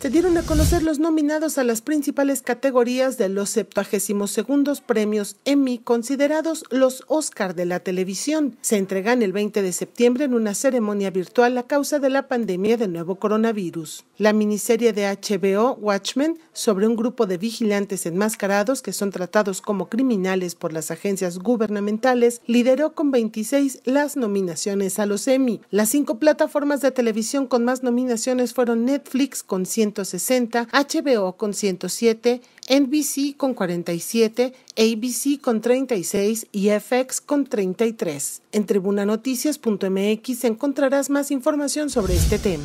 se dieron a conocer los nominados a las principales categorías de los 72 premios Emmy, considerados los Oscar de la televisión. Se entregan el 20 de septiembre en una ceremonia virtual a causa de la pandemia de nuevo coronavirus. La miniserie de HBO Watchmen, sobre un grupo de vigilantes enmascarados que son tratados como criminales por las agencias gubernamentales, lideró con 26 las nominaciones a los Emmy. Las cinco plataformas de televisión con más nominaciones fueron Netflix con 100 160, HBO con 107, NBC con 47, ABC con 36 y FX con 33. En tribunanoticias.mx encontrarás más información sobre este tema.